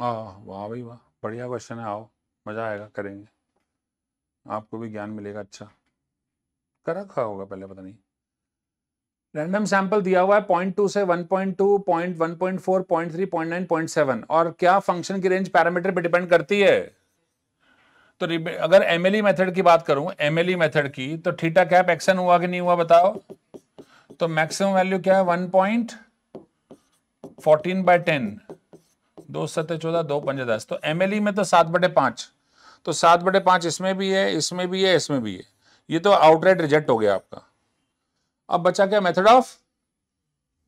हाँ वाह भाई वाह बढ़िया क्वेश्चन है आओ मज़ा आएगा करेंगे आपको भी ज्ञान मिलेगा अच्छा कर रखा होगा पहले पता नहीं रैंडम सैंपल दिया हुआ है पॉइंट टू से one point two point one point four point three point nine point seven और क्या फंक्शन की रेंज पैरामीटर पे डिपेंड करती है तो अगर एम एल ई मेथड की बात करूं एम एल ई मेथड की तो थीटा कैप एक्शन हुआ कि नहीं हुआ बताओ तो मैक्सिमम वैल्यू क्या है one point fourteen by ten दो सत्य चौदह दो पंजे दस तो एम e में तो सात बटे पाँच तो सात बटे पाँच इसमें भी है इसमें भी है इसमें भी है ये तो आउटराइट रिजेक्ट हो गया आपका अब बचा क्या मेथड ऑफ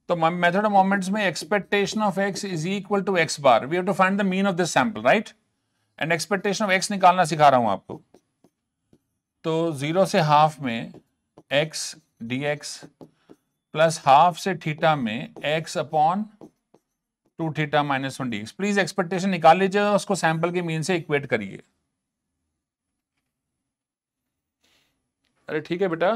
तो मेथड ऑफ मोमेंट्स में expectation of X is equal to X bar we have to find the mean of this sample right and expectation of X निकालना सिखा रहा हूं आपको तो जीरो से हाफ में एक्स डी प्लस हाफ से थीटा में X upon two theta minus one D please expectation निकाल लीजिए उसको सैंपल के मीन से इक्वेट करिए अरे ठीक है बेटा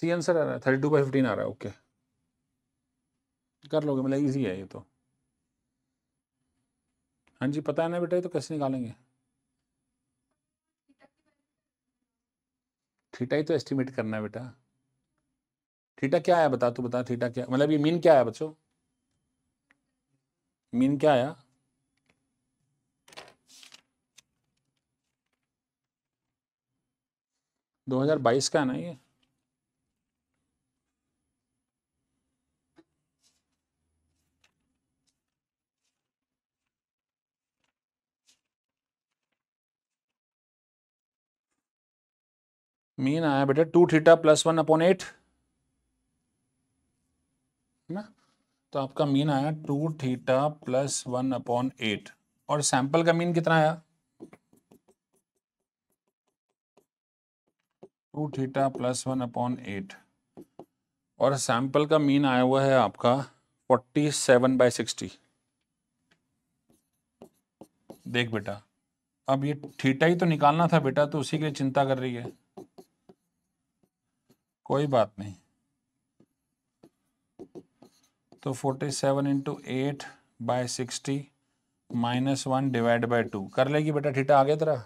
सी आंसर आ रहा है थर्टी टू बाई फिफ्टीन आ रहा है ओके कर लोगे मतलब ईजी है ये तो हाँ जी पता है ना बेटा ये तो कैसे निकालेंगे थीटा ही तो एस्टिमेट करना है बेटा थीटा क्या आया बता तू बता थीटा क्या मतलब ये मीन क्या आया बच्चों मीन क्या आया दो हजार बाईस का है ना ये मीन आया बेटा two theta plus one upon eight है ना तो आपका मीन आया two theta plus one upon eight और सैंपल का मीन कितना आया two theta plus one upon eight और सैंपल का मीन आया हुआ है आपका फोर्टी सेवन बाई सिक्सटी देख बेटा अब ये थीटा ही तो निकालना था बेटा तो उसी के लिए चिंता कर रही है कोई बात नहीं तो 47 seven into eight by sixty minus one divide by two कर लेगी बेटा ठीठा आगे तरह तेरा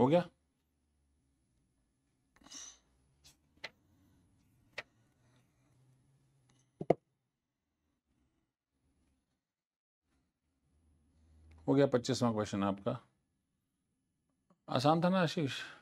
हो गया हो गया पच्चीसवा क्वेश्चन आपका Ας αν ήταν να